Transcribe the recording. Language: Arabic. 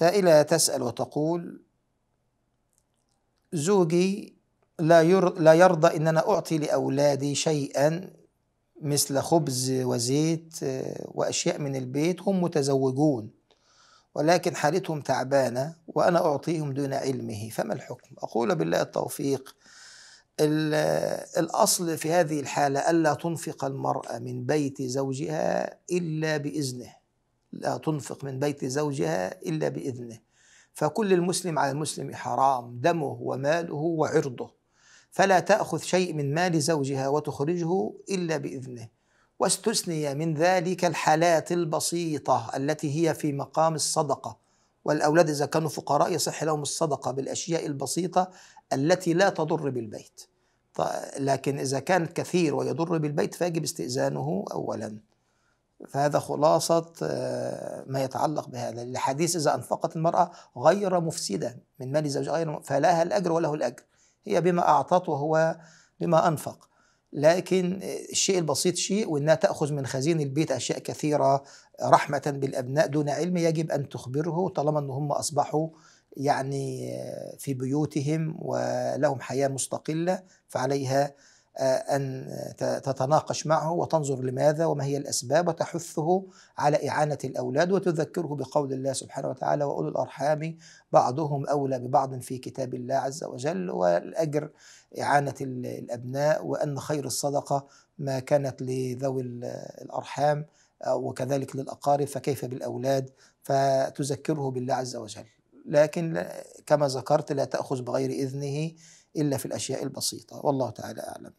سائلة تسأل وتقول زوجي لا لا يرضى إن أنا أعطي لأولادي شيئا مثل خبز وزيت آه، وأشياء من البيت هم متزوجون ولكن حالتهم تعبانة وأنا أعطيهم دون علمه فما الحكم؟ أقول بالله التوفيق الأصل في هذه الحالة ألا تنفق المرأة من بيت زوجها إلا بإذنه لا تنفق من بيت زوجها إلا بإذنه فكل المسلم على المسلم حرام دمه وماله وعرضه فلا تأخذ شيء من مال زوجها وتخرجه إلا بإذنه واستثني من ذلك الحالات البسيطة التي هي في مقام الصدقة والأولاد إذا كانوا فقراء يصح لهم الصدقة بالأشياء البسيطة التي لا تضر بالبيت لكن إذا كانت كثير ويضر بالبيت فيجب استئذانه أولاً فهذا خلاصة آه، ما يتعلق بهذا الحديث إذا أنفقت المرأة غير مفسدة من مال زوجها غير فلها الأجر وله الأجر هي بما أعطت وهو بما أنفق لكن آه، الشيء البسيط شيء وانها تاخذ من خزين البيت اشياء كثيره رحمه بالابناء دون علم يجب ان تخبره طالما ان هم اصبحوا يعني آه، في بيوتهم ولهم حياه مستقله فعليها آه، أن تتناقش معه وتنظر لماذا وما هي الأسباب وتحثه على إعانة الأولاد وتذكره بقول الله سبحانه وتعالى وأولو الأرحام بعضهم أولى ببعض في كتاب الله عز وجل والأجر إعانة الأبناء وأن خير الصدقة ما كانت لذوي الأرحام آه، وكذلك للأقارب فكيف بالأولاد فتذكره بالله عز وجل لكن كما ذكرت لا تأخذ بغير إذنه إلا في الأشياء البسيطة والله تعالى أعلم